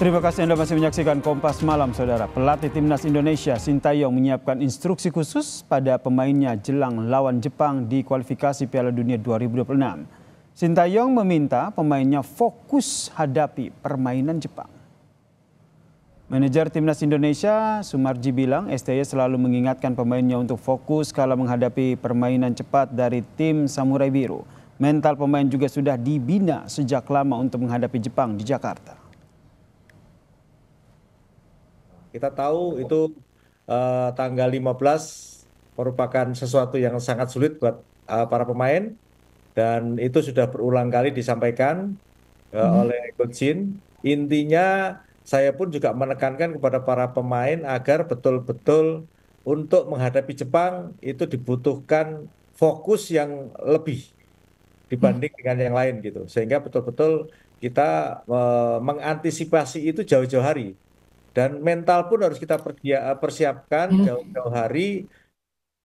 Terima kasih Anda masih menyaksikan Kompas Malam, Saudara. Pelatih Timnas Indonesia, Sintayong menyiapkan instruksi khusus pada pemainnya jelang lawan Jepang di kualifikasi Piala Dunia 2026. Sintayong meminta pemainnya fokus hadapi permainan Jepang. Manajer Timnas Indonesia, Sumarji bilang STY selalu mengingatkan pemainnya untuk fokus kala menghadapi permainan cepat dari tim Samurai Biru. Mental pemain juga sudah dibina sejak lama untuk menghadapi Jepang di Jakarta kita tahu itu eh, tanggal 15 merupakan sesuatu yang sangat sulit buat eh, para pemain dan itu sudah berulang kali disampaikan eh, hmm. oleh coach Jin. Intinya saya pun juga menekankan kepada para pemain agar betul-betul untuk menghadapi Jepang itu dibutuhkan fokus yang lebih dibanding dengan yang lain gitu sehingga betul-betul kita uh, mengantisipasi itu jauh-jauh hari dan mental pun harus kita eh, persiapkan hmm. jauh jauh hari